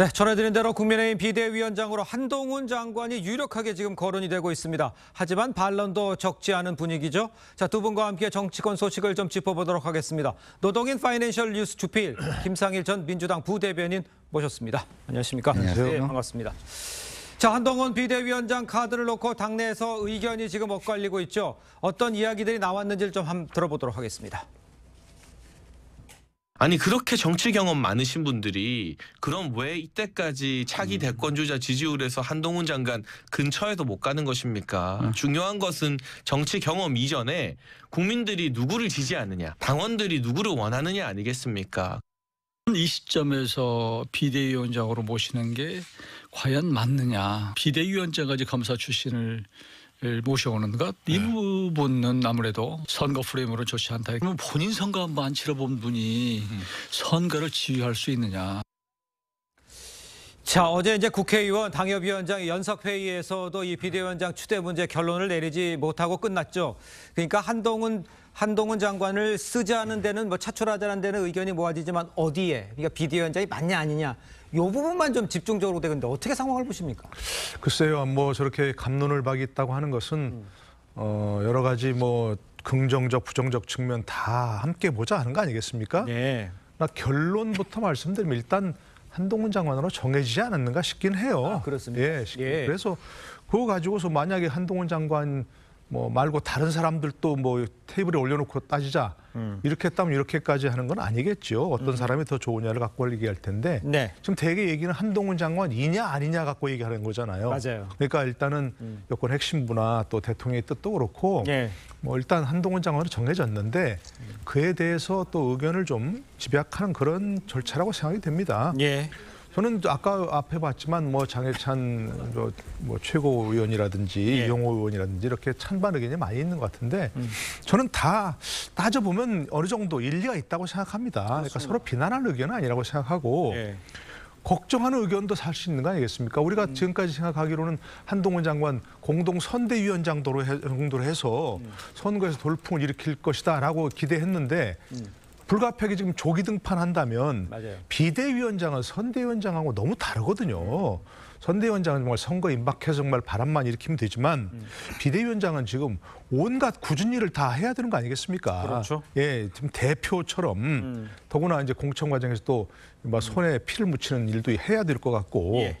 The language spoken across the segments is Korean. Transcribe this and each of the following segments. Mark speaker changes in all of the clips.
Speaker 1: 네, 전해드린 대로 국민의힘 비대위원장으로 한동훈 장관이 유력하게 지금 거론이 되고 있습니다. 하지만 반론도 적지 않은 분위기죠. 자, 두 분과 함께 정치권 소식을 좀 짚어보도록 하겠습니다. 노동인 파이낸셜 뉴스 주필 김상일 전 민주당 부대변인 모셨습니다. 안녕하십니까? 안녕하세요. 네, 반갑습니다. 자, 한동훈 비대위원장 카드를 놓고 당내에서 의견이 지금 엇갈리고 있죠. 어떤 이야기들이 나왔는지를 좀 들어보도록 하겠습니다.
Speaker 2: 아니 그렇게 정치 경험 많으신 분들이 그럼 왜 이때까지 차기 음. 대권주자 지지율에서 한동훈 장관 근처에도 못 가는 것입니까? 음. 중요한 것은 정치 경험 이전에 국민들이 누구를 지지하느냐, 당원들이 누구를 원하느냐 아니겠습니까? 음, 이 시점에서 비대위원장으로 모시는 게 과연 맞느냐. 비대위원장까지 검사 출신을 모셔오는 것이 네. 부분은 아무래도 선거 프레임으로 좋지 않다. 그러면 본인 선거 한번 치러본 분이 음. 선거를 지휘할 수 있느냐.
Speaker 1: 자, 어제 이제 국회의원 당협위원장 연석회의에서도 이 비대위원장 추대 문제 결론을 내리지 못하고 끝났죠. 그러니까 한동훈, 한동훈 장관을 쓰자는 데는 뭐 차출하자는 데는 의견이 모아지지만 어디에, 그러니까 비대위원장이 맞냐 아니냐 요
Speaker 2: 부분만 좀 집중적으로 되는데 어떻게 상황을 보십니까? 글쎄요, 뭐 저렇게 감론을 박있다고 이 하는 것은 음. 어, 여러 가지 뭐 긍정적, 부정적 측면 다 함께 보자 하는 거 아니겠습니까? 네. 나 결론부터 말씀드리면 일단 한동훈 장관으로 정해지지 않았는가 싶긴 해요. 아, 그렇습니다. 예, 예. 그래서 그거 가지고서 만약에 한동훈 장관 뭐 말고 다른 사람들도 뭐 테이블에 올려놓고 따지자 음. 이렇게 했다면 이렇게까지 하는 건 아니겠죠. 어떤 음. 사람이 더 좋으냐를 갖고 얘기할 텐데 네. 지금 대개 얘기는 한동훈 장관이냐 아니냐 갖고 얘기하는 거잖아요. 맞아요. 그러니까 일단은 음. 여권 핵심부나 또 대통령의 뜻도 그렇고 예. 뭐 일단 한동훈 장관은 정해졌는데 음. 그에 대해서 또 의견을 좀 집약하는 그런 절차라고 생각이 됩니다. 예. 저는 아까 앞에 봤지만 뭐 장해찬 뭐, 뭐 최고위원이라든지 예. 이용호 의원이라든지 이렇게 찬반 의견이 많이 있는 것 같은데 음. 저는 다 따져보면 어느 정도 일리가 있다고 생각합니다. 그러니까 그렇습니다. 그러니까 서로 비난할 의견은 아니라고 생각하고 예. 걱정하는 의견도 살 수 있는 거 아니겠습니까? 우리가 음. 지금까지 생각하기로는 한동훈 장관 공동 선대위원장도로 정도로 해서 음. 선거에서 돌풍을 일으킬 것이다라고 기대했는데 음. 불가피하게 지금 조기 등판한다면 맞아요. 비대위원장은 선대위원장하고 너무 다르거든요. 선대위원장은 정말 선거 임박해서 정말 바람만 일으키면 되지만 음. 비대위원장은 지금 온갖 굳은 일을 다 해야 되는 거 아니겠습니까? 그렇죠. 예, 지금 대표처럼 음. 더구나 이제 공천 과정에서 또막 음. 손에 피를 묻히는 일도 해야 될 것 같고 예.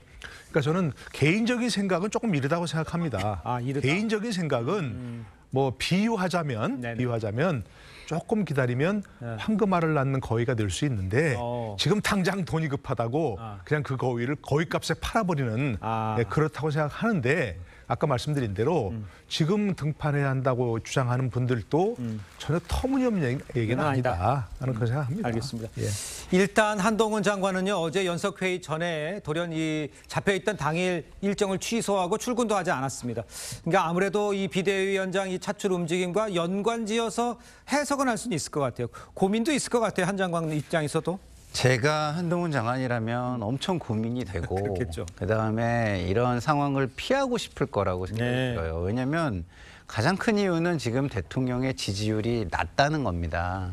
Speaker 2: 그러니까 저는 개인적인 생각은 조금 이르다고 생각합니다. 아, 이르다. 개인적인 생각은 뭐 비유하자면 네네. 비유하자면 조금 기다리면 네. 황금알을 낳는 거위가 될 수 있는데 어. 지금 당장 돈이 급하다고 아. 그냥 그 거위를 거위값에 팔아버리는 아. 네, 그렇다고 생각하는데 네. 아까 말씀드린 대로 음. 지금 등판해야 한다고 주장하는 분들도 음. 전혀 터무니없는 얘기는 아니다. 라는 그런 음. 생각합니다. 알겠습니다. 예.
Speaker 1: 일단 한동훈 장관은요 어제 연석회의 전에 돌연 이 잡혀있던 당일 일정을 취소하고 출근도 하지 않았습니다. 그러니까 아무래도 이 비대위원장 이 차출 움직임과 연관지어서 해석은 할 수는 있을 것 같아요. 고민도 있을 것 같아요 한 장관 입장에서도.
Speaker 3: 제가 한동훈 장관이라면 음. 엄청 고민이 되고 그다음에 이런 상황을 피하고 싶을 거라고 생각이 네. 어요 왜냐하면 가장 큰 이유는 지금 대통령의 지지율이 낮다는 겁니다.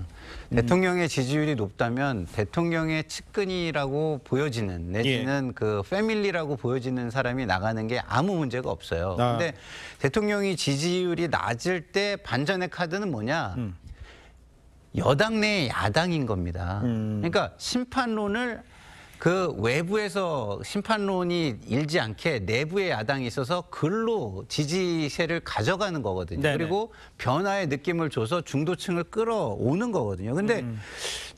Speaker 3: 음. 대통령의 지지율이 높다면 대통령의 측근이라고 보여지는 내지는 예. 그 패밀리라고 보여지는 사람이 나가는 게 아무 문제가 없어요. 아. 근데 대통령이 지지율이 낮을 때 반전의 카드는 뭐냐? 음. 여당 내 야당인 겁니다. 음. 그러니까 심판론을 그 외부에서 심판론이 일지 않게 내부의 야당이 있어서 글로 지지세를 가져가는 거거든요. 네네. 그리고 변화의 느낌을 줘서 중도층을 끌어오는 거거든요. 근데 음.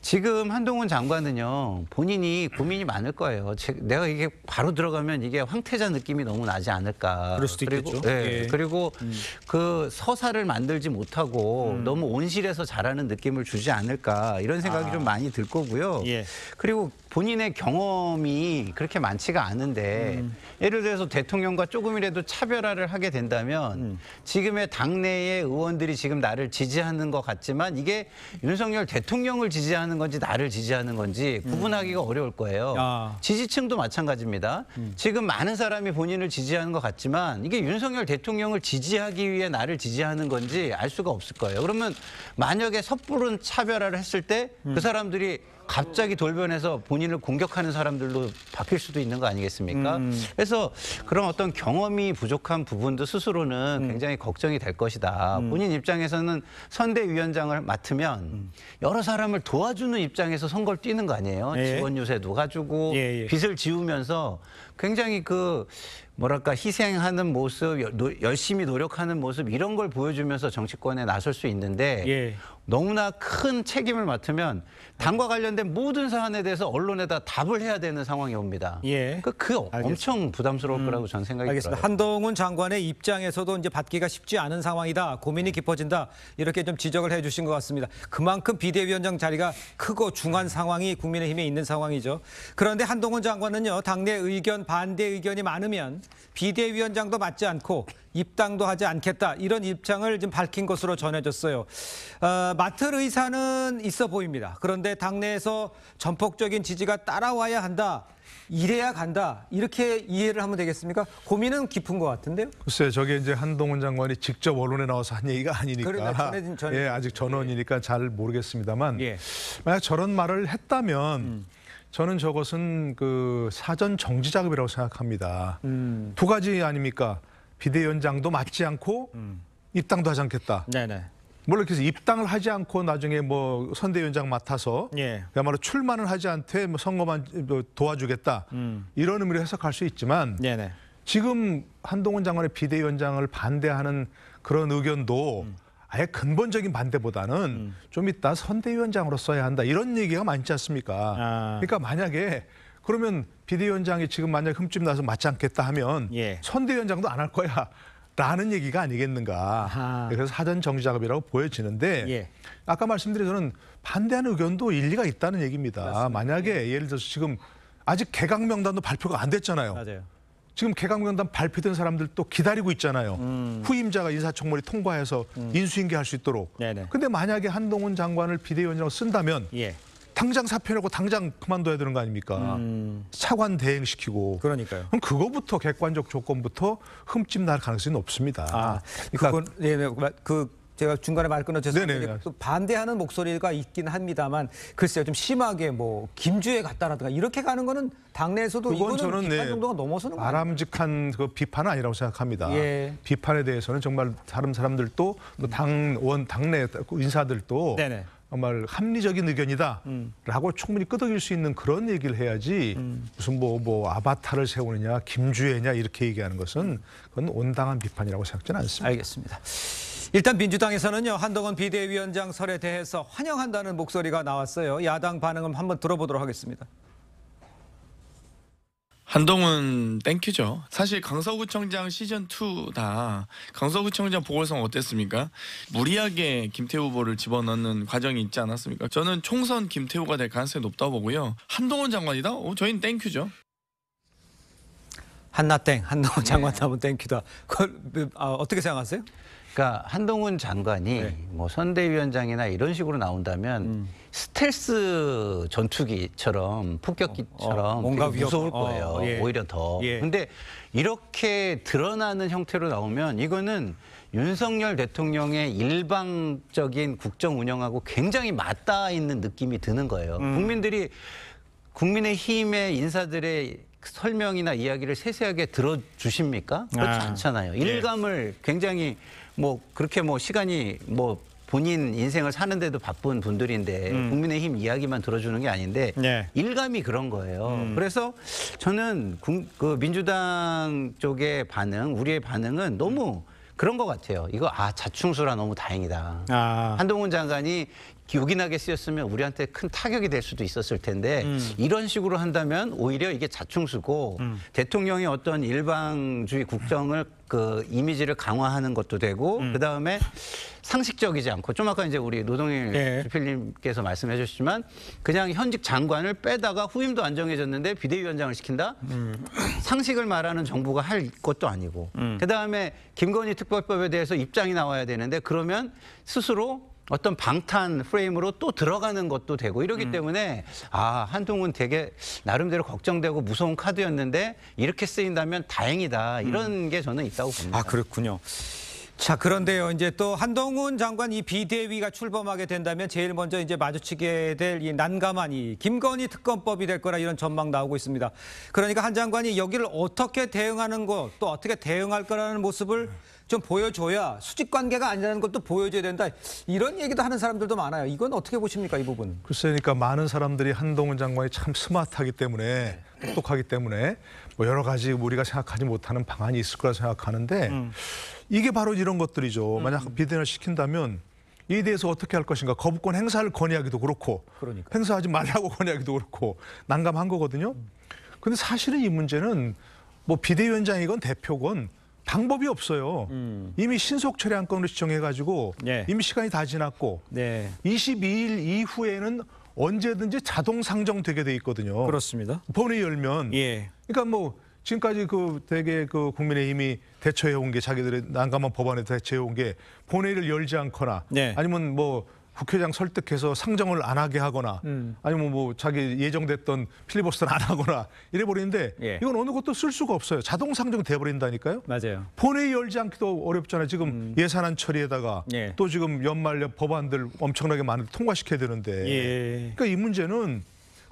Speaker 3: 지금 한동훈 장관은요 본인이 고민이 많을 거예요. 제, 내가 이게 바로 들어가면 이게 황태자 느낌이 너무 나지 않을까. 그럴 수도 그리고, 있겠죠. 네, 예. 그리고 음. 그 서사를 만들지 못하고 음. 너무 온실에서 자라는 느낌을 주지 않을까 이런 생각이 아. 좀 많이 들 거고요. 예. 그리고 본인의 경험이 그렇게 많지가 않은데 음. 예를 들어서 대통령과 조금이라도 차별화를 하게 된다면 음. 지금의 당내의 의원들이 지금 나를 지지하는 것 같지만 이게 윤석열 대통령을 지지하는 지지하는 건지 나를 지지하는 건지 음. 구분하기가 어려울 거예요. 아. 지지층도 마찬가지입니다. 음. 지금 많은 사람이 본인을 지지하는 것 같지만 이게 윤석열 대통령을 지지하기 위해 나를 지지하는 건지 알 수가 없을 거예요. 그러면 만약에 섣부른 차별화를 했을 때그 음. 사람들이 갑자기 돌변해서 본인을 공격하는 사람들로 바뀔 수도 있는 거 아니겠습니까? 음. 그래서 그런 어떤 경험이 부족한 부분도 스스로는 음. 굉장히 걱정이 될 것이다. 음. 본인 입장에서는 선대위원장을 맡으면 음. 여러 사람을 도와주는 입장에서 선거를 뛰는 거 아니에요? 예. 직원 유세도 가지고 예, 예. 빚을 지우면서 굉장히 그 뭐랄까 희생하는 모습, 노, 열심히 노력하는 모습 이런 걸 보여주면서 정치권에 나설 수 있는데 예. 너무나 큰 책임을 맡으면 당과 관련된 모든 사안에 대해서 언론에다 답을 해야 되는 상황이 옵니다. 예. 그, 그 엄청 부담스러울 음. 거라고 저는 생각이 알겠습니다. 들어요. 한동훈 장관의 입장에서도 이제
Speaker 1: 받기가 쉽지 않은 상황이다. 고민이 네. 깊어진다. 이렇게 좀 지적을 해주신 것 같습니다. 그만큼 비대위원장 자리가 크고 중한 상황이 국민의힘에 있는 상황이죠. 그런데 한동훈 장관은요 당내 의견 반대 의견이 많으면 비대위원장도 맞지 않고 입당도 하지 않겠다 이런 입장을 지금 밝힌 것으로 전해졌어요. 어, 맡을 의사는 있어 보입니다. 그런데 당내에서 전폭적인 지지가 따라와야 한다. 이래야 간다 이렇게 이해를 하면 되겠습니까? 고민은 깊은 것 같은데요.
Speaker 2: 글쎄 저게 이제 한동훈 장관이 직접 언론에 나와서 한 얘기가 아니니까 그러나, 전해진, 전해진. 예 아직 전원이니까 예. 잘 모르겠습니다만 예. 만약 저런 말을 했다면. 음. 저는 저것은 그 사전 정지 작업이라고 생각합니다. 음. 두 가지 아닙니까? 비대위원장도 맞지 않고 음. 입당도 하지 않겠다. 네네. 물론 그래서 입당을 하지 않고 나중에 뭐 선대위원장 맡아서 예. 그야말로 출마는 하지 않되 뭐 선거만 뭐 도와주겠다 음. 이런 의미로 해석할 수 있지만 네네. 지금 한동훈 장관의 비대위원장을 반대하는 그런 의견도 음. 아예 근본적인 반대보다는 음. 좀 이따 선대위원장으로 써야 한다 이런 얘기가 많지 않습니까? 아. 그러니까 만약에 그러면 비대위원장이 지금 만약 흠집 나서 맞지 않겠다 하면 예. 선대위원장도 안 할 거야. 라는 얘기가 아니겠는가. 아하. 그래서 사전 정지 작업이라고 보여지는데 예. 아까 말씀드린 저는 반대하는 의견도 일리가 있다는 얘기입니다. 맞습니다. 만약에 예. 예를 들어서 지금 아직 개각 명단도 발표가 안 됐잖아요. 맞아요. 지금 개강명단 발표된 사람들또 기다리고 있잖아요. 음. 후임자가 인사청문회 통과해서 음. 인수인계할 수 있도록. 네네. 근데 만약에 한동훈 장관을 비대위원이라고 쓴다면 예. 당장 사표내고 당장 그만둬야 되는 거 아닙니까? 음. 차관 대행시키고. 그러니까요. 그럼 그거부터 객관적 조건부터 흠집 날 가능성이 높습니다. 아,
Speaker 1: 그러니까 그건, 예, 네, 그 제가 중간에 말 끊어져서 또 반대하는 목소리가 있긴 합니다만 글쎄요 좀 심하게 뭐 김주에 갔다라든가 이렇게 가는 거는 당내에서도 이거는 저는 네, 정도가
Speaker 2: 넘어서는 바람직한 그 비판은 아니라고 생각합니다. 예. 비판에 대해서는 정말 다른 사람들도 음. 당원 당내 인사들도 네네. 정말 합리적인 의견이다라고 음. 충분히 끄덕일 수 있는 그런 얘기를 해야지 음. 무슨 뭐, 뭐 아바타를 세우느냐 김주애냐 이렇게 얘기하는 것은 그건 온당한 비판이라고 생각지는 않습니다. 알겠습니다. 일단 민주당에서는요 한동훈 비대위원장 설에 대해서 환영한다는
Speaker 1: 목소리가 나왔어요. 야당 반응을 한번 들어보도록 하겠습니다.
Speaker 2: 한동훈 땡큐죠. 사실 강서구청장 시즌 2다. 강서구청장 보궐선 어땠습니까? 무리하게 김태우 후보를 집어넣는 과정이 있지 않았습니까? 저는 총선 김태우가 될 가능성이 높다고 보고요. 한동훈 장관이다? 어, 저희는 땡큐죠.
Speaker 3: 한나땡, 한동훈 네. 장관 나무 땡큐다. 그걸 아, 어떻게 생각하세요? 그러니까 한동훈 장관이 네. 뭐 선대위원장이나 이런 식으로 나온다면 음. 스텔스 전투기처럼 폭격기처럼 어, 어, 뭔가 위협, 무서울 어, 거예요. 어, 예. 오히려 더. 예. 근데 이렇게 드러나는 형태로 나오면 이거는 윤석열 대통령의 일방적인 국정 운영하고 굉장히 맞닿아 있는 느낌이 드는 거예요. 음. 국민들이 국민의 힘의 인사들의 설명이나 이야기를 세세하게 들어주십니까? 그렇지 아. 않잖아요. 예. 일감을 굉장히 뭐 그렇게 뭐 시간이 뭐 본인 인생을 사는데도 바쁜 분들인데 음. 국민의힘 이야기만 들어주는 게 아닌데 네. 일감이 그런 거예요. 음. 그래서 저는 국, 그 민주당 쪽의 반응, 우리의 반응은 너무 그런 것 같아요. 이거 아 자충수라 너무 다행이다. 아. 한동훈 장관이 요긴하게 쓰였으면 우리한테 큰 타격이 될 수도 있었을 텐데 음. 이런 식으로 한다면 오히려 이게 자충수고 음. 대통령이 어떤 일방주의 국정을 그 이미지를 강화하는 것도 되고 음. 그다음에 상식적이지 않고 좀 아까 이제 우리 노동일 네. 예. 주필님께서 말씀해 주셨지만 그냥 현직 장관을 빼다가 후임도 안 정해졌는데 비대위원장을 시킨다 음. 상식을 말하는 정부가 할 것도 아니고 음. 그다음에 김건희 특별법에 대해서 입장이 나와야 되는데 그러면 스스로 어떤 방탄 프레임으로 또 들어가는 것도 되고 이러기 음. 때문에 아 한동훈 되게 나름대로 걱정되고 무서운 카드였는데 이렇게 쓰인다면 다행이다 이런 음. 게 저는 있다고 봅니다.
Speaker 1: 아 그렇군요. 자 그런데요 이제 또 한동훈 장관 이 비대위가 출범하게 된다면 제일 먼저 이제 마주치게 될 이 난감한 이 김건희 특검법이 될 거라 이런 전망 나오고 있습니다. 그러니까 한 장관이 여기를 어떻게 대응하는 것 또 어떻게 대응할 거라는 모습을 네. 좀 보여줘야 수직 관계가 아니라는 것도 보여줘야 된다. 이런 얘기도 하는 사람들도 많아요. 이건 어떻게 보십니까, 이
Speaker 2: 부분? 글쎄니까 그러니까 요그러 많은 사람들이 한동훈 장관이 참 스마트하기 때문에 똑똑하기 때문에 뭐 여러 가지 우리가 생각하지 못하는 방안이 있을 거라 생각하는데 음. 이게 바로 이런 것들이죠. 음. 만약 비대면 시킨다면 이에 대해서 어떻게 할 것인가 거부권 행사를 권의하기도 그렇고 그러니까. 행사하지 말라고 권의하기도 그렇고 난감한 거거든요. 음. 근데 사실은 이 문제는 뭐 비대위원장이건 대표건 방법이 없어요. 음. 이미 신속 처리 안건으로 지정해가지고 네. 이미 시간이 다 지났고 네. 22일 이후에는 언제든지 자동 상정되게 돼 있거든요. 그렇습니다. 본회의 열면 예. 그러니까 뭐 지금까지 그 되게 그 국민의힘이 대처해 온 게 자기들의 난감한 법안에 대처해 온 게 본회의를 열지 않거나 네. 아니면 뭐 국회장 설득해서 상정을 안 하게 하거나 음. 아니면 뭐 자기 예정됐던 필리버스터를 안 하거나 이래 버리는데 예. 이건 어느 것도 쓸 수가 없어요. 자동 상정돼 버린다니까요. 맞아요. 본회의 열지 않기도 어렵잖아요. 지금 음. 예산안 처리에다가 예. 또 지금 연말 법안들 엄청나게 많은 통과시켜야 되는데 예. 그러니까 이 문제는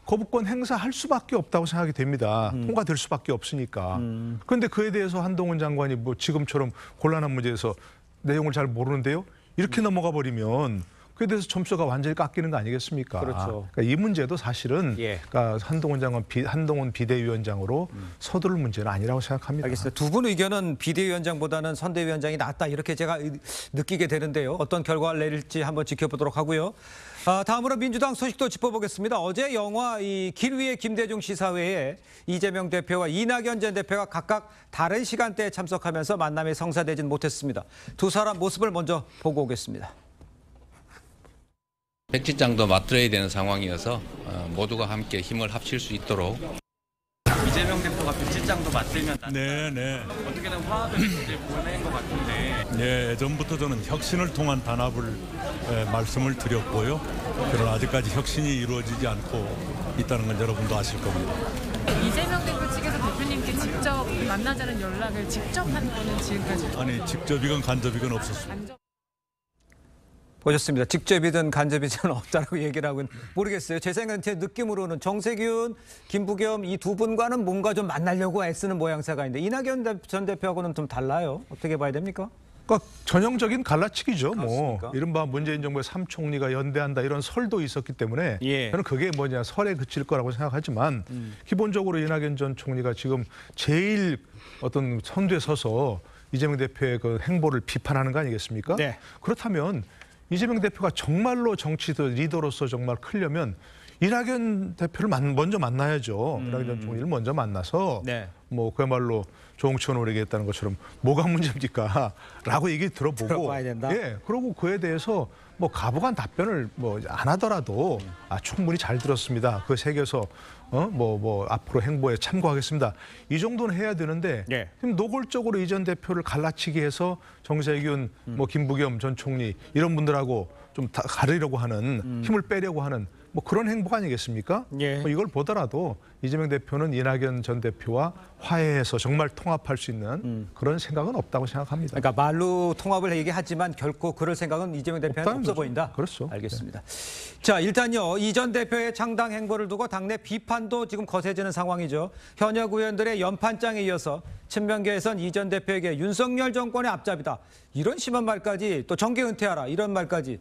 Speaker 2: 거부권 행사할 수밖에 없다고 생각이 됩니다. 음. 통과될 수밖에 없으니까. 음. 그런데 그에 대해서 한동훈 장관이 뭐 지금처럼 곤란한 문제에서 내용을 잘 모르는데요. 이렇게 음. 넘어가 버리면 그에 대해서 점수가 완전히 깎이는 거 아니겠습니까? 그렇죠. 그러니까 이 문제도 사실은 예. 그러니까 한동훈 장관 비, 한동훈 비대위원장으로 음. 서두를 문제는 아니라고 생각합니다. 알겠습니다. 두 분 의견은 비대위원장보다는 선대위원장이 낫다 이렇게
Speaker 1: 제가 느끼게 되는데요. 어떤 결과를 내릴지 한번 지켜보도록 하고요. 아, 다음으로 민주당 소식도 짚어보겠습니다. 어제 영화 이길 위의 김대중 시사회에 이재명 대표와 이낙연 전 대표가 각각 다른 시간대에 참석하면서 만남이 성사되진 못했습니다. 두 사람 모습을 먼저 보고 오겠습니다.
Speaker 3: 백지장도 맞들어야 되는 상황이어서 어, 모두가 함께 힘을 합칠 수 있도록
Speaker 1: 이재명 대표가 백지장도 맞들면
Speaker 2: 네네 네.
Speaker 1: 어떻게든 화합을 보낸 것 같은데
Speaker 2: 네 예전부터 저는 혁신을 통한 단합을 에, 말씀을 드렸고요 그러나 아직까지 혁신이 이루어지지 않고 있다는 건 여러분도 아실 겁니다
Speaker 3: 이재명 대표 측에서 대표님께 직접 만나자는 연락을 직접 한 거는 지금까지
Speaker 2: 아니 직접이건 간접이건
Speaker 1: 없었습니다 보셨습니다 직접이든 간접이든 없다라고 얘기를 하고 모르겠어요. 제 생각엔 제 느낌으로는 정세균, 김부겸 이 두 분과는 뭔가 좀 만나려고 애쓰는 모양새가 있는데 이낙연 전 대표하고는 좀 달라요. 어떻게 봐야 됩니까? 그러니까
Speaker 2: 전형적인 갈라치기죠. 뭐. 그렇습니까? 뭐 이른바 문재인 정부의 삼 총리가 연대한다 이런 설도 있었기 때문에 예. 저는 그게 뭐냐 설에 그칠 거라고 생각하지만 음. 기본적으로 이낙연 전 총리가 지금 제일 어떤 선두에 서서 이재명 대표의 그 행보를 비판하는 거 아니겠습니까? 네. 그렇다면 이재명 대표가 정말로 정치 도 리더로서 정말 크려면 이낙연 대표를 먼저 만나야죠. 음. 이낙연 총리를 먼저 만나서 네. 뭐 그야말로 조홍천 오래겠다는 것처럼 뭐가 문제입니까라고 얘기 들어보고 예 그러고 그에 대해서 뭐 가부간 답변을 뭐 안 하더라도 아 충분히 잘 들었습니다 그 새겨서 어뭐뭐 뭐 앞으로 행보에 참고하겠습니다 이 정도는 해야 되는데 예. 지금 노골적으로 이전 대표를 갈라치기 해서 정세균 뭐 음. 김부겸 전 총리 이런 분들하고 좀 가리려고 하는 음. 힘을 빼려고 하는 뭐 그런 행보 아니겠습니까? 예. 뭐 이걸 보더라도 이재명 대표는 이낙연 전 대표와 화해해서 정말 통합할 수 있는 음. 그런 생각은 없다고 생각합니다.
Speaker 1: 그러니까 말로 통합을 얘기하지만 결코 그럴 생각은 이재명 대표는 없어 거죠. 보인다. 그렇죠. 알겠습니다. 네. 자 일단요 이 전 대표의 창당 행보를 두고 당내 비판도 지금 거세지는 상황이죠. 현역 의원들의 연판장에 이어서 친명계에선 이 전 대표에게 윤석열 정권의 앞잡이다 이런 심한 말까지 또 정계 은퇴하라 이런 말까지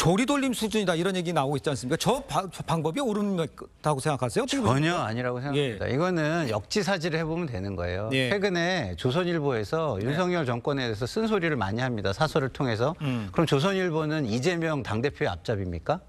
Speaker 1: 조리돌림 수준이다 이런 얘기 나오고 있지 않습니까? 저, 바, 저 방법이 옳다고 생각하세요? 전혀 아니라고 예.
Speaker 3: 생각합니다. 예. 이거는 역지사지를 해보면 되는 거예요. 예. 최근에 조선일보에서 네. 윤석열 정권에 대해서 쓴소리를 많이 합니다. 사설을 통해서. 음. 그럼 조선일보는 이재명 당대표의 앞잡입니까?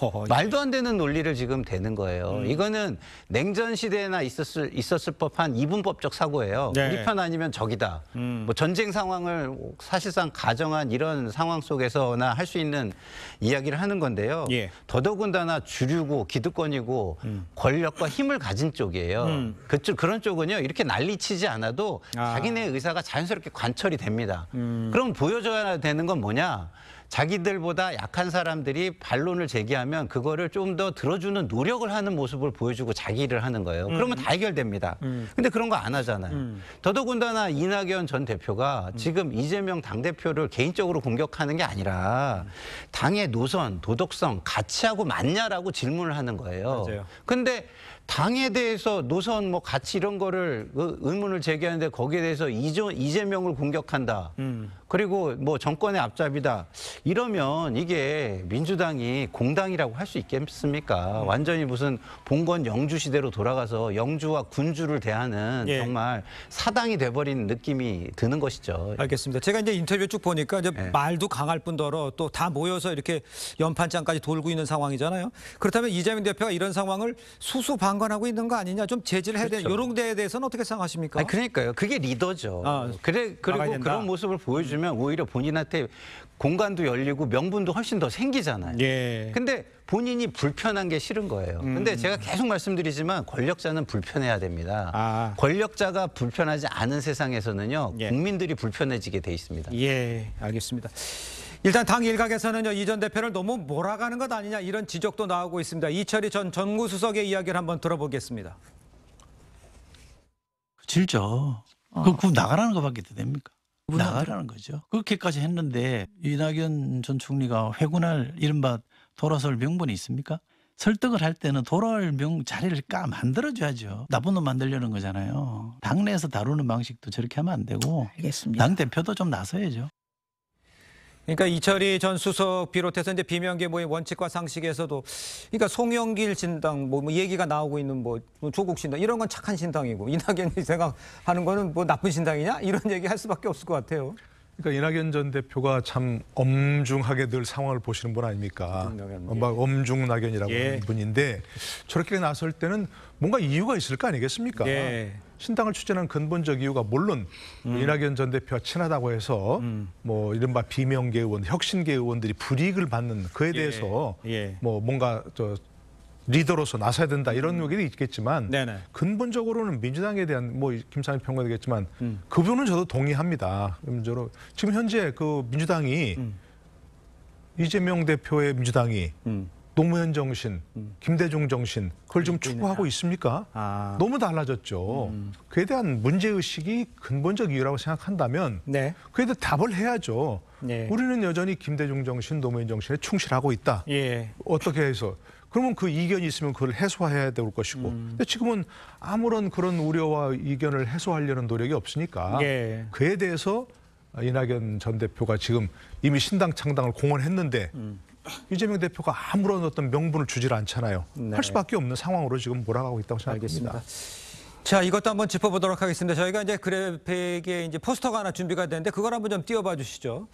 Speaker 3: 어, 예. 말도 안 되는 논리를 지금 대는 거예요. 음. 이거는 냉전 시대나 있었을 있었을 법한 이분법적 사고예요. 네. 우리 편 아니면 적이다. 음. 뭐 전쟁 상황을 사실상 가정한 이런 상황 속에서나 할 수 있는 이야기를 하는 건데요. 예. 더더군다나 주류고 기득권이고 음. 권력과 힘을 가진 쪽이에요. 음. 그쪽 그런 쪽은요 이렇게 난리치지 않아도 아. 자기네 의사가 자연스럽게 관철이 됩니다. 음. 그럼 보여줘야 되는 건 뭐냐? 자기들보다 약한 사람들이 반론을 제기하면 그거를 좀 더 들어주는 노력을 하는 모습을 보여주고 자기 를 하는 거예요. 음. 그러면 다 해결됩니다. 음. 근데 그런 거 안 하잖아요. 음. 더더군다나 이낙연 전 대표가 음. 지금 이재명 당대표를 개인적으로 공격하는 게 아니라 당의 노선, 도덕성, 가치하고 맞냐라고 질문을 하는 거예요. 맞아요. 근데 당에 대해서 노선 뭐 가치 이런 거를 그 의문을 제기하는데 거기에 대해서 이조, 이재명을 공격한다. 음. 그리고 뭐 정권의 앞잡이다. 이러면 이게 민주당이 공당이라고 할 수 있겠습니까? 음. 완전히 무슨 봉건 영주 시대로 돌아가서 영주와 군주를 대하는 예. 정말 사당이 돼버린 느낌이 드는 것이죠.
Speaker 1: 알겠습니다. 제가 이제 인터뷰 쭉 보니까 이제 예. 말도 강할 뿐더러 또 다 모여서 이렇게 연판장까지 돌고 있는 상황이잖아요. 그렇다면 이재명 대표가 이런 상황을 수수방 방관하고 있는 거 아니냐 좀 제지를 해야 되는 그렇죠. 이런 데에 대해서는 어떻게 생각하십니까?
Speaker 3: 아니, 그러니까요. 그게 리더죠. 아, 그래 그리고 그런 모습을 보여주면 오히려 본인한테 공간도 열리고 명분도 훨씬 더 생기잖아요. 예. 근데 본인이 불편한 게 싫은 거예요. 음. 근데 제가 계속 말씀드리지만 권력자는 불편해야 됩니다. 아. 권력자가 불편하지 않은 세상에서는요. 예. 국민들이 불편해지게 돼 있습니다. 예, 알겠습니다. 일단 당 일각에서는요 이전 대표를 너무 몰아가는 것 아니냐 이런 지적도
Speaker 1: 나오고 있습니다. 이철이 전정무수석의 이야기를 한번 들어보겠습니다.
Speaker 3: 질죠. 어. 그 나가라는 것밖에 됩니까? 나가라는 거죠. 그렇게까지 했는데 이낙연 전 총리가 회군할 이른바 돌아설 명분이 있습니까? 설득을 할 때는 돌아올 명 자리를 까 만들어줘야죠. 나쁜 놈 만들려는 거잖아요. 당내에서 다루는 방식도 저렇게 하면 안 되고 알겠습니다. 당 대표도 좀 나서야죠.
Speaker 1: 그러니까 이철희전 수석 비롯해서 이제 비명계 모임 원칙과 상식에서도 그러니까 송영길 신당 뭐, 뭐 얘기가 나오고 있는 뭐, 뭐 조국 신당 이런 건 착한 신당이고 이낙연이 생각하는 거는 뭐 나쁜 신당이냐 이런 얘기 할 수밖에 없을 것 같아요.
Speaker 2: 그러니까 이낙연 전 대표가 참 엄중하게 늘 상황을 보시는 분 아닙니까? 막 엄중 낙연이라고 예. 하는 분인데 저렇게 나설 때는 뭔가 이유가 있을 거 아니겠습니까? 예. 신당을 추진한 근본적 이유가 물론 음. 이낙연 전 대표와 친하다고 해서 음. 뭐 이른바 비명계 의원, 혁신계 의원들이 불이익을 받는 그에 예, 대해서 예. 예. 뭐 뭔가 저 리더로서 나서야 된다 이런 의견이 음. 있겠지만 네네. 네. 근본적으로는 민주당에 대한 뭐 김상일 평가되겠지만 음. 그분은 저도 동의합니다. 저로 지금 현재 그 민주당이 음. 이재명 대표의 민주당이 음. 노무현 정신, 음. 김대중 정신 그걸 지금 추구하고 있습니까? 아. 너무 달라졌죠. 음, 음. 그에 대한 문제 의식이 근본적 이유라고 생각한다면 네. 그에 대해 답을 해야죠. 네. 우리는 여전히 김대중 정신, 노무현 정신에 충실하고 있다. 예. 어떻게 해서 그러면 그 이견이 있으면 그걸 해소해야 될 것이고 음. 근데 지금은 아무런 그런 우려와 이견을 해소하려는 노력이 없으니까 예. 그에 대해서 이낙연 전 대표가 지금 이미 신당 창당을 공언했는데 음. 유재명 대표가 아무런 어떤 명분을 주질 않잖아요. 네. 할 수밖에 없는 상황으로 지금 몰아가고 있다고 생각합니다. 알겠습니다. 자, 이것도 한번
Speaker 1: 짚어보도록 하겠습니다. 저희가 이제 그래픽에 이제 포스터가 하나 준비가 되는데 그걸 한번 좀 띄워봐 주시죠.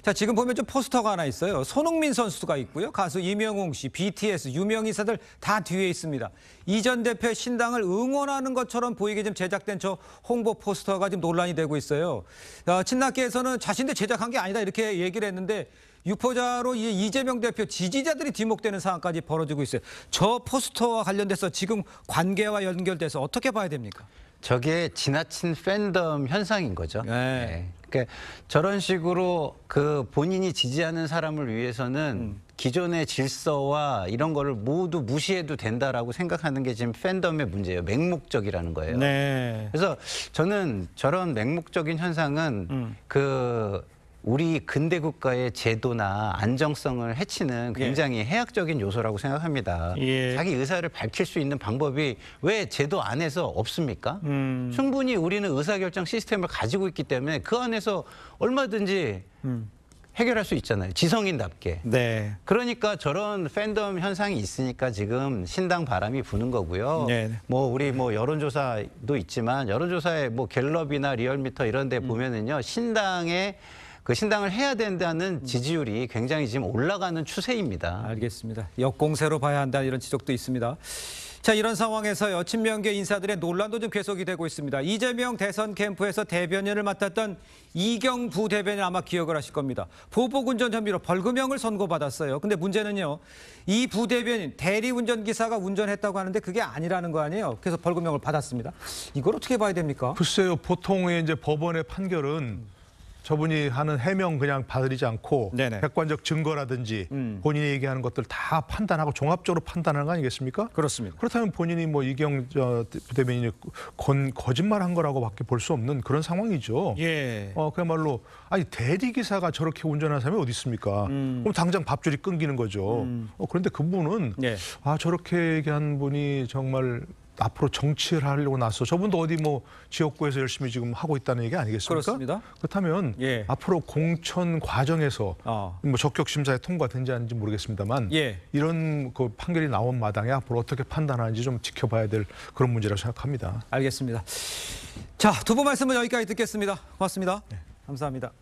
Speaker 1: 자, 지금 보면 좀 포스터가 하나 있어요. 손흥민 선수가 있고요. 가수 이명웅 씨, BTS, 유명 인사들 다 뒤에 있습니다. 이 전대표 신당을 응원하는 것처럼 보이게 좀 제작된 저 홍보 포스터가 지금 논란이 되고 있어요. 어, 친낙계에서는 자신들 제작한 게 아니다 이렇게 얘기를 했는데 유포자로 이재명 대표 지지자들이 지목되는 상황까지 벌어지고
Speaker 3: 있어요. 저 포스터와 관련돼서 지금 관계와 연결돼서 어떻게 봐야 됩니까? 저게 지나친 팬덤 현상인 거죠. 네. 네. 그러니까 저런 식으로 그 본인이 지지하는 사람을 위해서는 음. 기존의 질서와 이런 거를 모두 무시해도 된다라고 생각하는 게 지금 팬덤의 문제예요. 맹목적이라는 거예요. 네. 그래서 저는 저런 맹목적인 현상은 음. 그 우리 근대 국가의 제도나 안정성을 해치는 예. 굉장히 예. 해악적인 요소라고 생각합니다. 예. 자기 의사를 밝힐 수 있는 방법이 왜 제도 안에서 없습니까? 음. 충분히 우리는 의사결정 시스템을 가지고 있기 때문에 그 안에서 얼마든지 음. 해결할 수 있잖아요. 지성인답게. 네. 그러니까 저런 팬덤 현상이 있으니까 지금 신당 바람이 부는 거고요. 네. 뭐 우리 뭐 여론조사도 있지만 여론조사에 뭐 갤럽이나 리얼미터 이런 데 음. 보면은요. 신당의 그 신당을 해야 된다는 음. 지지율이 굉장히 지금 올라가는 추세입니다. 알겠습니다. 역공세로
Speaker 1: 봐야 한다는 이런 지적도 있습니다. 자 이런 상황에서 여친 명계 인사들의 논란도 좀 계속이 되고 있습니다. 이재명 대선 캠프에서 대변인을 맡았던 이경 부대변인 아마 기억을 하실 겁니다. 보복운전 혐의로 벌금형을 선고받았어요. 근데 문제는요. 이 부대변인 대리운전기사가 운전했다고 하는데 그게 아니라는 거 아니에요. 그래서 벌금형을 받았습니다.
Speaker 2: 이걸 어떻게 봐야 됩니까? 글쎄요. 보통의 이제 법원의 판결은 음. 저분이 하는 해명 그냥 받아들이지 않고 네네. 객관적 증거라든지 음. 본인이 얘기하는 것들 다 판단하고 종합적으로 판단하는 거 아니겠습니까? 그렇습니다. 그렇다면 본인이 뭐 이경 부대변인이 건 거짓말한 거라고밖에 볼 수 없는 그런 상황이죠. 예. 어 그야말로 아니 대리 기사가 저렇게 운전하는 사람이 어디 있습니까? 음. 그럼 당장 밥줄이 끊기는 거죠. 음. 어, 그런데 그분은 예. 아 저렇게 얘기한 분이 정말 앞으로 정치를 하려고 나서 저분도 어디 뭐 지역구에서 열심히 지금 하고 있다는 얘기 아니겠습니까? 그렇습니다. 그렇다면 예. 앞으로 공천 과정에서 어. 뭐 적격 심사에 통과된지 아닌지 모르겠습니다만 예. 이런 그 판결이 나온 마당에 앞으로 어떻게 판단하는지 좀 지켜봐야 될 그런 문제라고 생각합니다.
Speaker 1: 알겠습니다. 자, 두 분 말씀은 여기까지 듣겠습니다. 고맙습니다. 네. 감사합니다.